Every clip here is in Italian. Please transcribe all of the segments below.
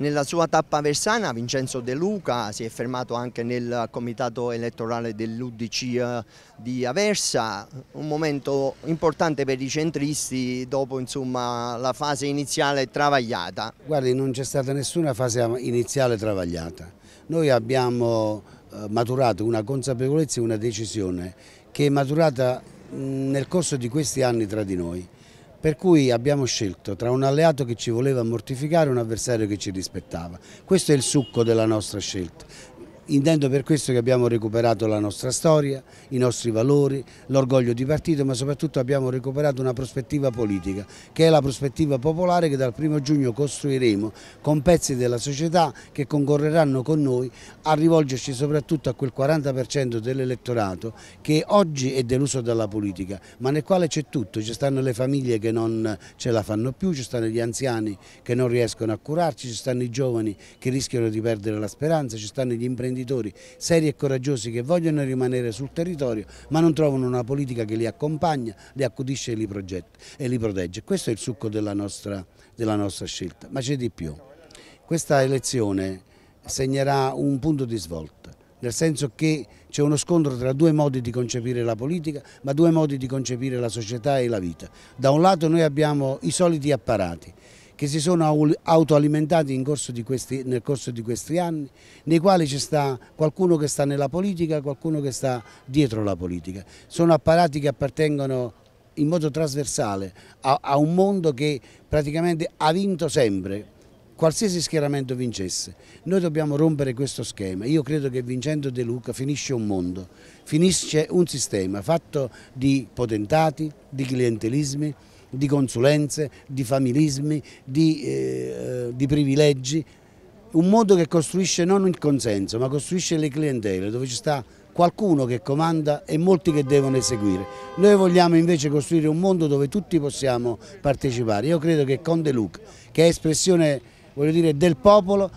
Nella sua tappa versana Vincenzo De Luca si è fermato anche nel comitato elettorale dell'Udc eh, di Aversa, un momento importante per i centristi dopo insomma, la fase iniziale travagliata. Guardi, non c'è stata nessuna fase iniziale travagliata. Noi abbiamo eh, maturato una consapevolezza e una decisione che è maturata nel corso di questi anni tra di noi. Per cui abbiamo scelto tra un alleato che ci voleva mortificare e un avversario che ci rispettava. Questo è il succo della nostra scelta. Intendo per questo che abbiamo recuperato la nostra storia, i nostri valori, l'orgoglio di partito, ma soprattutto abbiamo recuperato una prospettiva politica, che è la prospettiva popolare che dal primo giugno costruiremo con pezzi della società che concorreranno con noi a rivolgerci soprattutto a quel 40% dell'elettorato che oggi è deluso dalla politica, ma nel quale c'è tutto, ci stanno le famiglie che non ce la fanno più, ci stanno gli anziani che non riescono a curarci, ci stanno i giovani che rischiano di perdere la speranza, ci stanno gli imprenditori imprenditori seri e coraggiosi che vogliono rimanere sul territorio ma non trovano una politica che li accompagna, li accudisce e li, progetta, e li protegge. Questo è il succo della nostra, della nostra scelta, ma c'è di più. Questa elezione segnerà un punto di svolta, nel senso che c'è uno scontro tra due modi di concepire la politica, ma due modi di concepire la società e la vita. Da un lato noi abbiamo i soliti apparati, che si sono autoalimentati corso questi, nel corso di questi anni, nei quali ci sta qualcuno che sta nella politica, qualcuno che sta dietro la politica. Sono apparati che appartengono in modo trasversale a, a un mondo che praticamente ha vinto sempre, qualsiasi schieramento vincesse. Noi dobbiamo rompere questo schema. Io credo che vincendo De Luca finisce un mondo, finisce un sistema fatto di potentati, di clientelismi, di consulenze, di familismi, di, eh, eh, di privilegi, un mondo che costruisce non il consenso ma costruisce le clientele dove ci sta qualcuno che comanda e molti che devono eseguire. Noi vogliamo invece costruire un mondo dove tutti possiamo partecipare. Io credo che Conde Luc, che è espressione dire, del popolo,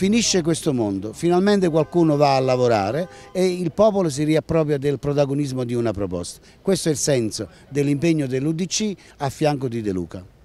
Finisce questo mondo, finalmente qualcuno va a lavorare e il popolo si riappropria del protagonismo di una proposta. Questo è il senso dell'impegno dell'Udc a fianco di De Luca.